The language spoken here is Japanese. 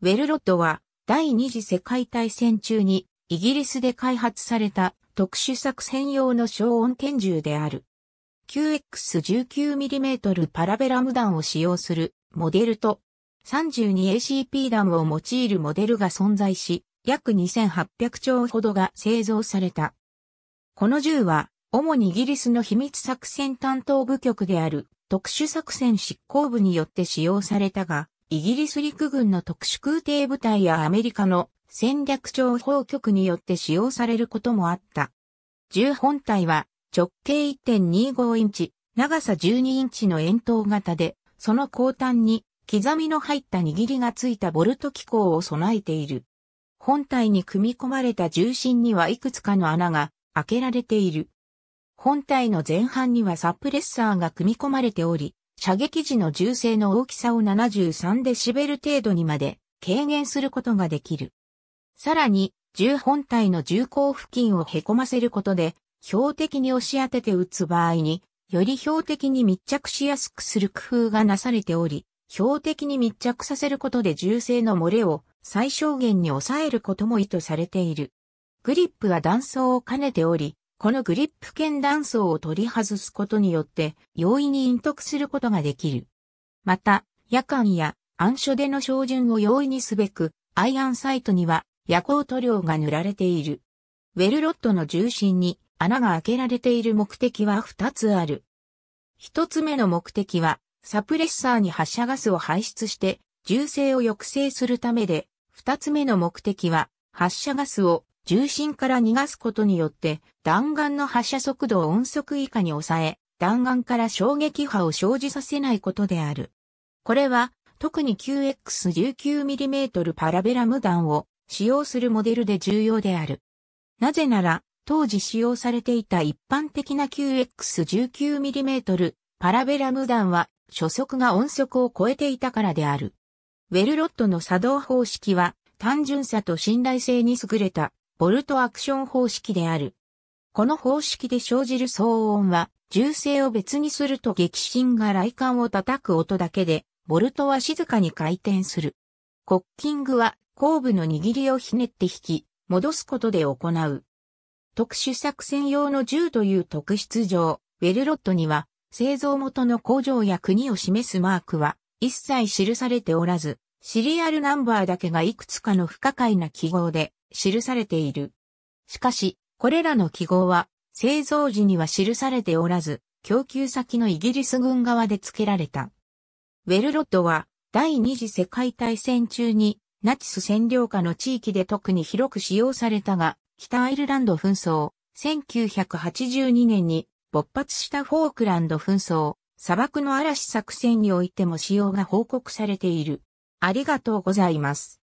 ウェルロッドは第二次世界大戦中にイギリスで開発された特殊作戦用の小音拳銃である。9X19mm パラベラム弾を使用するモデルと 32ACP 弾を用いるモデルが存在し、約2800丁ほどが製造された。この銃は、主にイギリスの秘密作戦担当部局である特殊作戦執行部によって使用されたが、イギリス陸軍の特殊空挺部隊やアメリカの戦略情報局によって使用されることもあった。銃本体は直径1.25インチ、長さ12インチの円筒型で、その後端に刻みの入った握りがついたボルト機構を備えている。本体に組み込まれた重心にはいくつかの穴が開けられている。本体の前半にはサプレッサーが組み込まれており、射撃時の銃声の大きさを73デシベル程度にまで軽減することができる。さらに、銃本体の銃口付近を凹ませることで、標的に押し当てて撃つ場合に、より標的に密着しやすくする工夫がなされており、標的に密着させることで銃声の漏れを最小限に抑えることも意図されている。グリップは断層を兼ねており、このグリップ剣断層を取り外すことによって容易に隠匿することができる。また、夜間や暗所での照準を容易にすべく、アイアンサイトには夜光塗料が塗られている。ウェルロットの重心に穴が開けられている目的は2つある。1つ目の目的は、サプレッサーに発射ガスを排出して、銃声を抑制するためで、2つ目の目的は、発射ガスを重心から逃がすことによって、弾丸の発射速度を音速以下に抑え、弾丸から衝撃波を生じさせないことである。これは、特に QX19mm パラベラム弾を使用するモデルで重要である。なぜなら、当時使用されていた一般的な QX19mm パラベラム弾は初速が音速を超えていたからである。ウェルロットの作動方式は単純さと信頼性に優れたボルトアクション方式である。この方式で生じる騒音は、銃声を別にすると激震が雷管を叩く音だけで、ボルトは静かに回転する。コッキングは後部の握りをひねって引き、戻すことで行う。特殊作戦用の銃という特質上、ウェルロットには製造元の工場や国を示すマークは一切記されておらず、シリアルナンバーだけがいくつかの不可解な記号で記されている。しかし、これらの記号は、製造時には記されておらず、供給先のイギリス軍側で付けられた。ウェルロッドは、第二次世界大戦中に、ナチス占領下の地域で特に広く使用されたが、北アイルランド紛争、1982年に勃発したフォークランド紛争、砂漠の嵐作戦においても使用が報告されている。ありがとうございます。